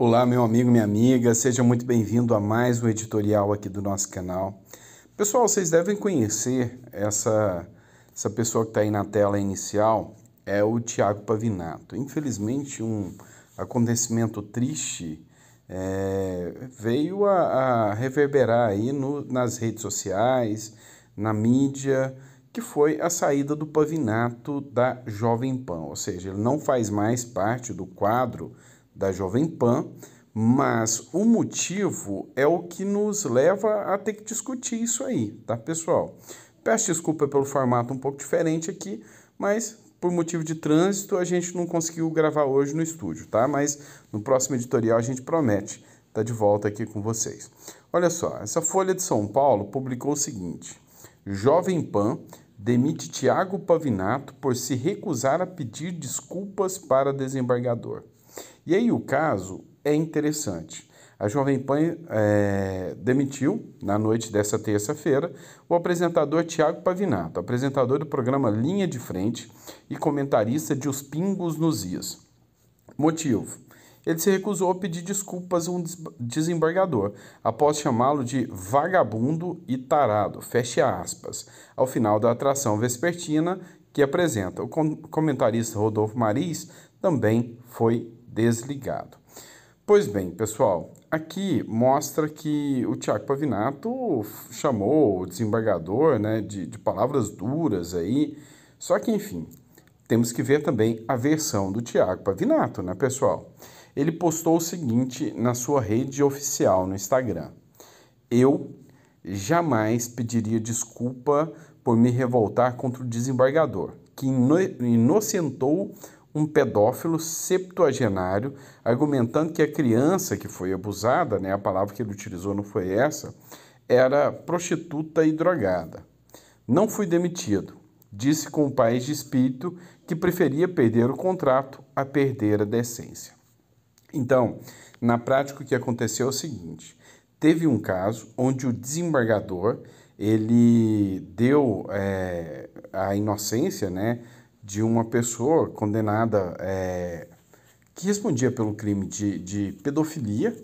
Olá, meu amigo, minha amiga, seja muito bem-vindo a mais um editorial aqui do nosso canal. Pessoal, vocês devem conhecer essa, essa pessoa que está aí na tela inicial, é o Tiago Pavinato. Infelizmente, um acontecimento triste é, veio a, a, reverberar aí no, nas redes sociais, na mídia, que foi a saída do Pavinato da Jovem Pan, ou seja, ele não faz mais parte do quadro da Jovem Pan, mas o motivo é o que nos leva a ter que discutir isso aí, tá, pessoal? Peço desculpa pelo formato um pouco diferente aqui, mas por motivo de trânsito a gente não conseguiu gravar hoje no estúdio, tá? Mas no próximo editorial a gente promete tá de volta aqui com vocês. Olha só, essa Folha de São Paulo publicou o seguinte: Jovem Pan demite Tiago Pavinato por se recusar a pedir desculpas para desembargador. E aí o caso é interessante. A Jovem Pan é, demitiu, na noite dessa terça-feira, o apresentador Tiago Pavinato, apresentador do programa Linha de Frente e comentarista de Os Pingos nos Is. Motivo: ele se recusou a pedir desculpas a um desembargador, após chamá-lo de vagabundo e tarado, feche aspas, ao final da atração vespertina que apresenta. O comentarista Rodolfo Maris também foi desligado. Pois bem, pessoal, aqui mostra que o Tiago Pavinato chamou o desembargador né, de, de palavras duras aí, só que, enfim, temos que ver também a versão do Tiago Pavinato, né, pessoal? Ele postou o seguinte na sua rede oficial no Instagram: Eu jamais pediria desculpa por me revoltar contra o desembargador, que inocentou um pedófilo septuagenário, argumentando que a criança que foi abusada, né, a palavra que ele utilizou não foi essa, era prostituta e drogada. Não fui demitido. Disse com país de espírito que preferia perder o contrato a perder a decência. Então, na prática, o que aconteceu é o seguinte: teve um caso onde o desembargador ele deu é, a inocência, né? de uma pessoa condenada é, que respondia pelo crime de, de pedofilia,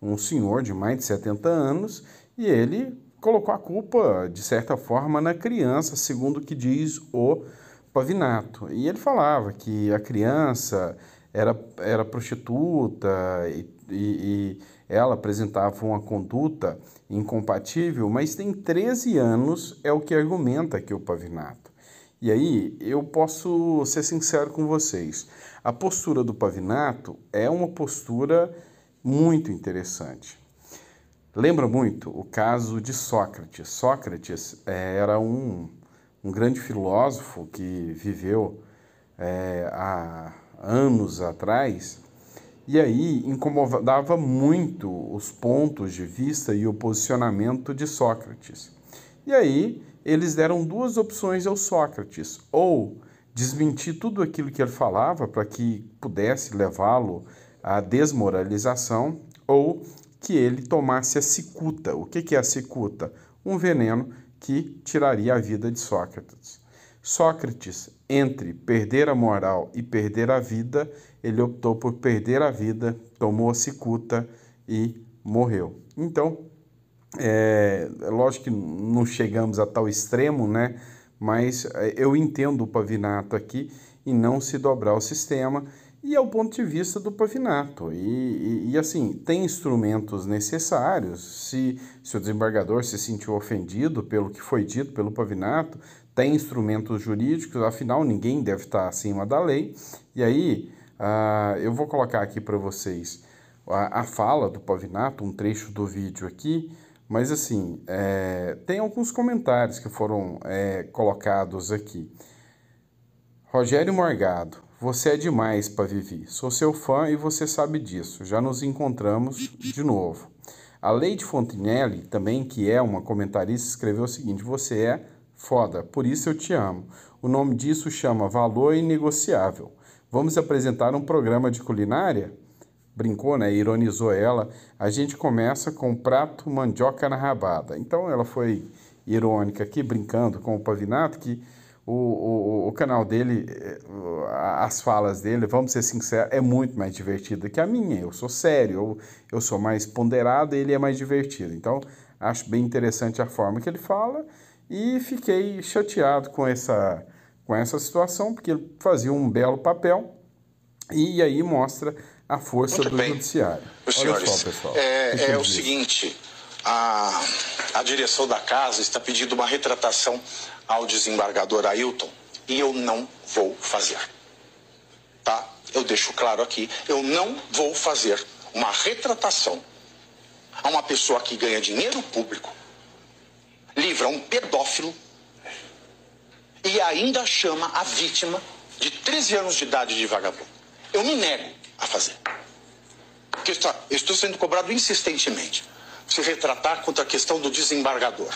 um senhor de mais de 70 anos, e ele colocou a culpa, de certa forma, na criança, segundo o que diz o Pavinato. E ele falava que a criança era, era prostituta e, e, e ela apresentava uma conduta incompatível, mas tem 13 anos, é o que argumenta aqui o Pavinato. E aí eu posso ser sincero com vocês. A postura do Pavinato é uma postura muito interessante. Lembra muito o caso de Sócrates. Sócrates eh, era um, um grande filósofo que viveu é, há anos atrás e aí incomodava muito os pontos de vista e o posicionamento de Sócrates. E aí eles deram duas opções ao Sócrates: ou desmentir tudo aquilo que ele falava para que pudesse levá-lo à desmoralização, ou que ele tomasse a cicuta. O que é a cicuta? Um veneno que tiraria a vida de Sócrates. Sócrates, entre perder a moral e perder a vida, ele optou por perder a vida, tomou a cicuta e morreu. Então, é, é, lógico que não chegamos a tal extremo, né? Mas é, eu entendo o pavinato aqui e não se dobrar o sistema e é o ponto de vista do pavinato. E, e, e, assim, tem instrumentos necessários. Se, se o desembargador se sentiu ofendido pelo que foi dito pelo pavinato, tem instrumentos jurídicos, afinal, ninguém deve estar acima da lei. E aí, uh, eu vou colocar aqui para vocês a, a fala do pavinato, um trecho do vídeo aqui. Mas assim, é, tem alguns comentários que foram é, colocados aqui. Rogério Morgado, você é demais para viver Sou seu fã e você sabe disso. Já nos encontramos de novo. A Leide Fontinelli, também que é uma comentarista, escreveu o seguinte: Você é foda, por isso eu te amo. O nome disso chama Valor Inegociável. Vamos apresentar um programa de culinária? brincou, né, ironizou ela, a gente começa com um prato mandioca na rabada. Então ela foi irônica aqui, brincando com o Pavinato, que o, o, o canal dele, eh, as falas dele, vamos ser sinceros, é muito mais divertida que a minha. Eu sou sério, eu, eu sou mais ponderado e ele é mais divertido. Então acho bem interessante a forma que ele fala e fiquei chateado com essa, com essa situação, porque ele fazia um belo papel e aí mostra a força Muito do bem. judiciário. Os Olha senhores, só, pessoal. É, é o seguinte, a, a direção da casa está pedindo uma retratação ao desembargador Ailton e eu não vou fazer. Tá? Eu deixo claro aqui, eu não vou fazer uma retratação a uma pessoa que ganha dinheiro público, livra um pedófilo e ainda chama a vítima de 13 anos de idade de vagabundo. Eu me nego a fazer. Porque está, estou sendo cobrado insistentemente se retratar contra a questão do desembargador.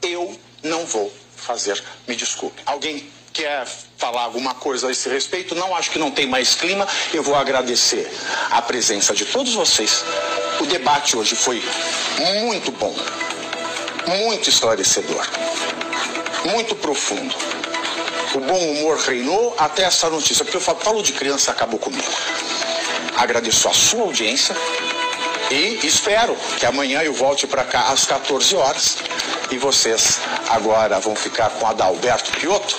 Eu não vou fazer, me desculpe. Alguém quer falar alguma coisa a esse respeito? Não acho que não tem mais clima. Eu vou agradecer a presença de todos vocês. O debate hoje foi muito bom, muito esclarecedor, muito profundo. O bom humor reinou até essa notícia, porque eu falo de criança acabou comigo. Agradeço a sua audiência e espero que amanhã eu volte para cá às 14 horas e vocês agora vão ficar com Adalberto Piotto.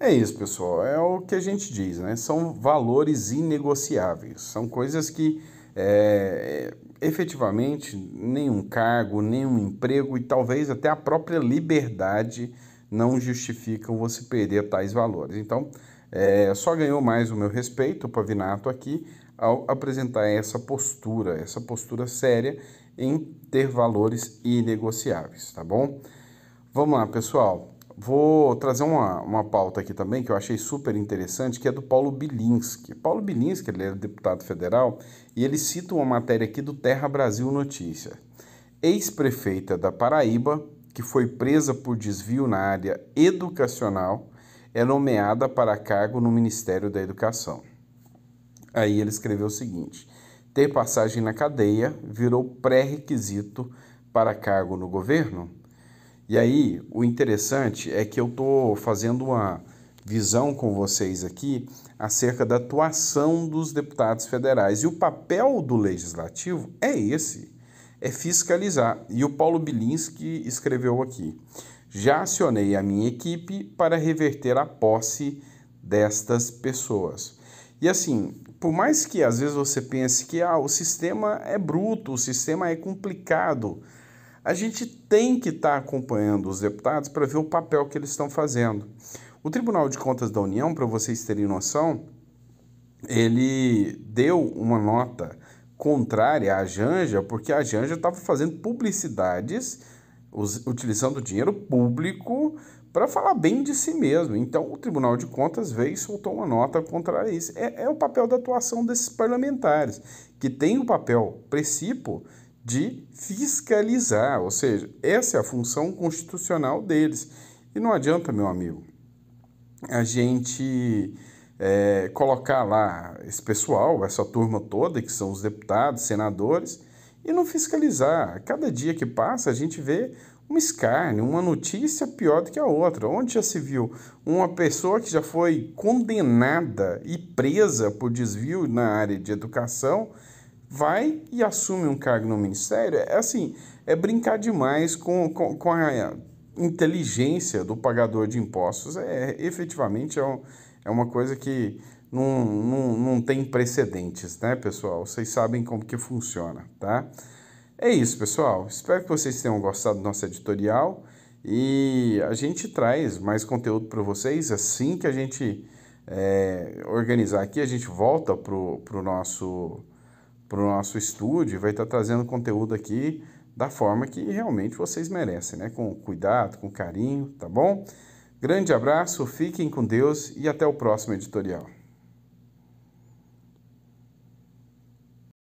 É isso, pessoal. É o que a gente diz, né? São valores inegociáveis. São coisas que é, efetivamente nenhum cargo, nenhum emprego e talvez até a própria liberdade não justificam você perder tais valores. Então, é, só ganhou mais o meu respeito, o Pavinato aqui, ao apresentar essa postura, essa postura séria em ter valores inegociáveis, tá bom? Vamos lá, pessoal. Vou trazer uma, uma pauta aqui também que eu achei super interessante, que é do Paulo Bilinski. Paulo Bilinski, ele era é deputado federal, e ele cita uma matéria aqui do Terra Brasil Notícia. Ex-prefeita da Paraíba, que foi presa por desvio na área educacional, é nomeada para cargo no Ministério da Educação. Aí ele escreveu o seguinte: ter passagem na cadeia virou pré-requisito para cargo no governo? E aí, o interessante é que eu estou fazendo uma visão com vocês aqui acerca da atuação dos deputados federais. E o papel do legislativo é esse: é fiscalizar. E o Paulo Bilinski escreveu aqui: já acionei a minha equipe para reverter a posse destas pessoas. E assim, por mais que às vezes você pense que ah, o sistema é bruto, o sistema é complicado, a gente tem que estar tá acompanhando os deputados para ver o papel que eles estão fazendo. O Tribunal de Contas da União, para vocês terem noção, ele deu uma nota contrária à Janja, porque a Janja estava fazendo publicidades, utilizando dinheiro público para falar bem de si mesmo. Então, o Tribunal de Contas veio e soltou uma nota contra isso. É, é o papel da atuação desses parlamentares, que tem o papel, princípio, de fiscalizar, ou seja, essa é a função constitucional deles. E não adianta, meu amigo, a gente é, colocar lá esse pessoal, essa turma toda, que são os deputados, senadores, e não fiscalizar. Cada dia que passa, a gente vê um escárnio, uma notícia pior do que a outra. Onde já se viu uma pessoa que já foi condenada e presa por desvio na área de educação vai e assume um cargo no ministério? É assim, é brincar demais com, com, com a inteligência do pagador de impostos. É efetivamente é, um, é uma coisa que não, não, não tem precedentes, né, pessoal? Vocês sabem como que funciona, tá? É isso, pessoal. Espero que vocês tenham gostado do nosso editorial e a gente traz mais conteúdo para vocês assim que a gente é, organizar aqui. A gente volta para o nosso, pro nosso estúdio vai estar tá trazendo conteúdo aqui da forma que realmente vocês merecem, né? Com cuidado, com carinho, tá bom? Grande abraço, fiquem com Deus e até o próximo editorial.